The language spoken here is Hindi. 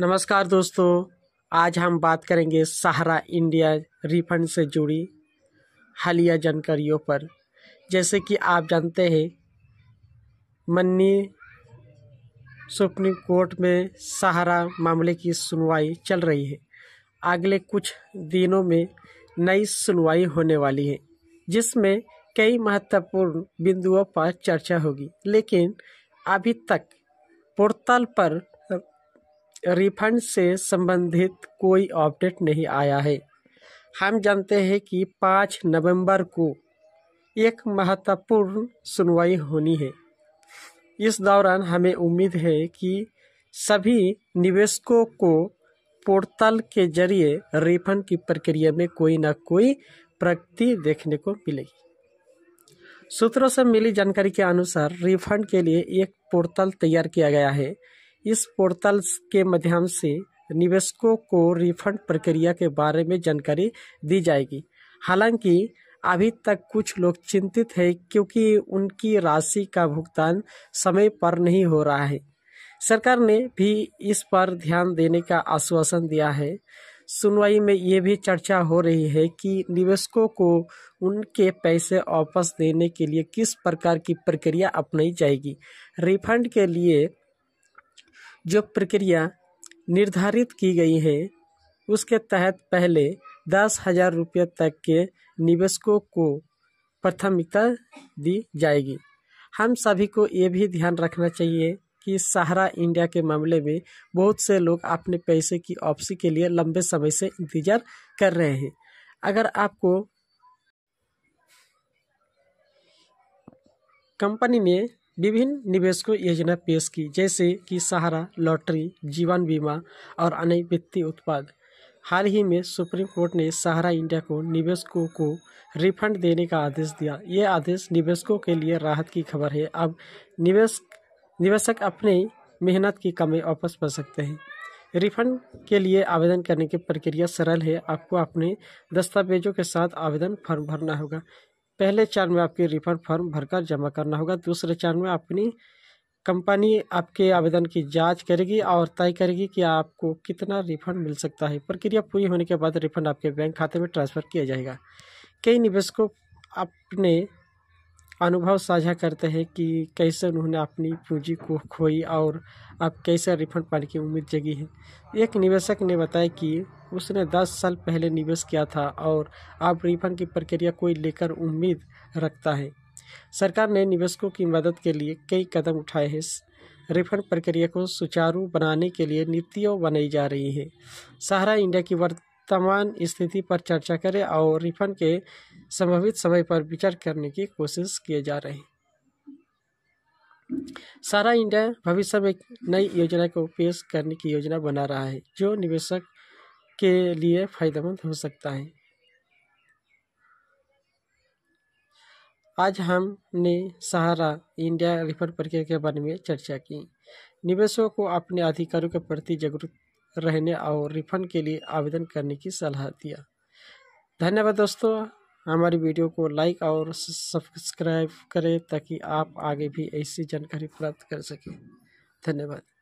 नमस्कार दोस्तों आज हम बात करेंगे सहारा इंडिया रिफंड से जुड़ी हालिया जानकारियों पर जैसे कि आप जानते हैं मन्नी सुप्रीम कोर्ट में सहारा मामले की सुनवाई चल रही है अगले कुछ दिनों में नई सुनवाई होने वाली है जिसमें कई महत्वपूर्ण बिंदुओं पर चर्चा होगी लेकिन अभी तक पोर्टल पर रिफंड से संबंधित कोई अपडेट नहीं आया है हम जानते हैं कि पाँच नवंबर को एक महत्वपूर्ण सुनवाई होनी है इस दौरान हमें उम्मीद है कि सभी निवेशकों को पोर्टल के जरिए रिफंड की प्रक्रिया में कोई ना कोई प्रगति देखने को मिलेगी सूत्रों से मिली जानकारी के अनुसार रिफंड के लिए एक पोर्टल तैयार किया गया है इस पोर्टल के माध्यम से निवेशकों को रिफंड प्रक्रिया के बारे में जानकारी दी जाएगी हालांकि अभी तक कुछ लोग चिंतित हैं क्योंकि उनकी राशि का भुगतान समय पर नहीं हो रहा है सरकार ने भी इस पर ध्यान देने का आश्वासन दिया है सुनवाई में ये भी चर्चा हो रही है कि निवेशकों को उनके पैसे वापस देने के लिए किस प्रकार की प्रक्रिया अपनाई जाएगी रिफंड के लिए जो प्रक्रिया निर्धारित की गई है उसके तहत पहले दस हजार रुपये तक के निवेशकों को प्राथमिकता दी जाएगी हम सभी को ये भी ध्यान रखना चाहिए कि सहारा इंडिया के मामले में बहुत से लोग अपने पैसे की वापसी के लिए लंबे समय से इंतज़ार कर रहे हैं अगर आपको कंपनी ने विभिन्न निवेशकों योजना पेश की जैसे कि सहारा लॉटरी जीवन बीमा और अन्य वित्तीय उत्पाद हाल ही में सुप्रीम कोर्ट ने सहारा इंडिया को निवेशकों को रिफंड देने का आदेश दिया ये आदेश निवेशकों के लिए राहत की खबर है अब निवेश निवेशक अपने मेहनत की कमी वापस पा सकते हैं रिफंड के लिए आवेदन करने की प्रक्रिया सरल है आपको अपने दस्तावेजों के साथ आवेदन फॉर्म भरना होगा पहले चार में आपके रिफंड फॉर्म भरकर जमा करना होगा दूसरे चार में अपनी कंपनी आपके आवेदन की जांच करेगी और तय करेगी कि आपको कितना रिफंड मिल सकता है प्रक्रिया पूरी होने के बाद रिफंड आपके बैंक खाते में ट्रांसफ़र किया जाएगा कई निवेशकों अपने अनुभव साझा करते हैं कि कैसे उन्होंने अपनी पूंजी को खोई और अब कैसे रिफंड पाने की उम्मीद जगी है एक निवेशक ने बताया कि उसने 10 साल पहले निवेश किया था और अब रिफंड की प्रक्रिया को लेकर उम्मीद रखता है सरकार ने निवेशकों की मदद के लिए कई कदम उठाए हैं रिफंड प्रक्रिया को सुचारू बनाने के लिए नीतियों बनाई जा रही है सहारा इंडिया की वर्तमान स्थिति पर चर्चा करें और रिफंड के संभावित समय पर विचार करने की कोशिश किए जा रहे हैं सारा इंडिया भविष्य में एक नई योजना को पेश करने की योजना बना रहा है जो निवेशक के लिए फायदेमंद हो सकता है आज हमने सहारा इंडिया रिफंड प्रक्रिया के बारे में चर्चा की निवेशकों को अपने अधिकारों के प्रति जागरूक रहने और रिफंड के लिए आवेदन करने की सलाह दिया धन्यवाद दोस्तों हमारी वीडियो को लाइक और सब्सक्राइब करें ताकि आप आगे भी ऐसी जानकारी प्राप्त कर सकें धन्यवाद